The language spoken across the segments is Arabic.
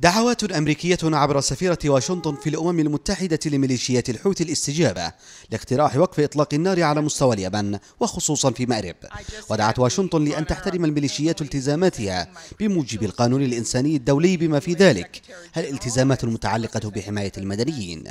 دعوات أمريكية عبر سفيرة واشنطن في الأمم المتحدة لميليشيات الحوثي الاستجابة لاقتراح وقف إطلاق النار على مستوى اليمن وخصوصا في مأرب ودعت واشنطن لأن تحترم الميليشيات التزاماتها بموجب القانون الإنساني الدولي بما في ذلك الالتزامات المتعلقة بحماية المدنيين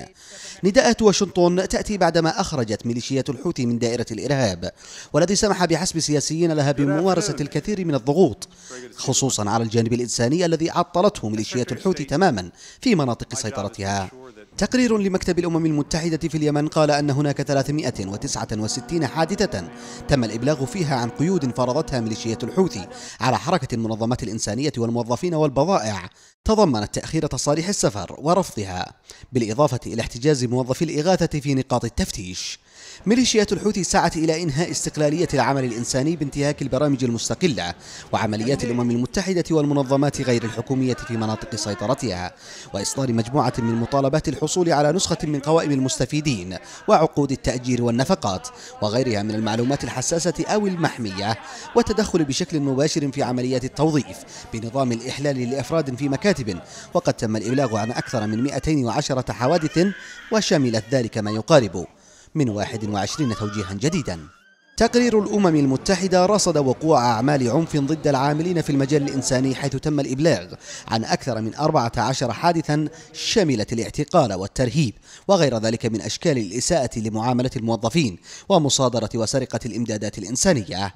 نداءات واشنطن تأتي بعدما أخرجت ميليشيات الحوثي من دائرة الإرهاب والذي سمح بحسب سياسيين لها بممارسة الكثير من الضغوط خصوصا على الجانب الإنساني الذي عطلته ميليشيات الحوثي تماما في مناطق سيطرتها تقرير لمكتب الأمم المتحدة في اليمن قال أن هناك 369 حادثة تم الإبلاغ فيها عن قيود فرضتها ميليشيات الحوثي على حركة المنظمات الإنسانية والموظفين والبضائع تضمنت تأخير تصاريح السفر ورفضها بالإضافة إلى احتجاز موظفي الإغاثة في نقاط التفتيش ميليشيات الحوثي سعت إلى إنهاء استقلالية العمل الإنساني بانتهاك البرامج المستقلة وعمليات الأمم المتحدة والمنظمات غير الحكومية في مناطق سيطرتها وإصدار مجموعة من مطالبات الحصول على نسخة من قوائم المستفيدين وعقود التأجير والنفقات وغيرها من المعلومات الحساسة أو المحمية والتدخل بشكل مباشر في عمليات التوظيف بنظام الإحلال لأفراد في مكاتب وقد تم الإبلاغ عن أكثر من 210 حوادث وشملت ذلك ما يقارب من 21 توجيها جديدا تقرير الأمم المتحدة رصد وقوع أعمال عنف ضد العاملين في المجال الإنساني حيث تم الإبلاغ عن أكثر من 14 حادثا شملت الاعتقال والترهيب وغير ذلك من أشكال الإساءة لمعاملة الموظفين ومصادرة وسرقة الإمدادات الإنسانية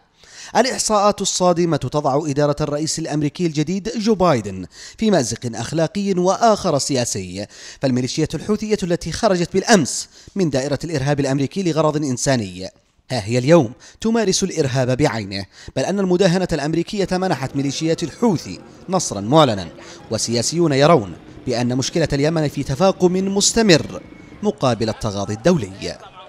الإحصاءات الصادمة تضع إدارة الرئيس الأمريكي الجديد جو بايدن في مأزق أخلاقي وآخر سياسي فالميليشيات الحوثية التي خرجت بالأمس من دائرة الإرهاب الأمريكي لغرض إنساني ها هي اليوم تمارس الإرهاب بعينه بل أن المداهنة الأمريكية منحت ميليشيات الحوثي نصرا معلنا وسياسيون يرون بأن مشكلة اليمن في تفاقم مستمر مقابل التغاضي الدولي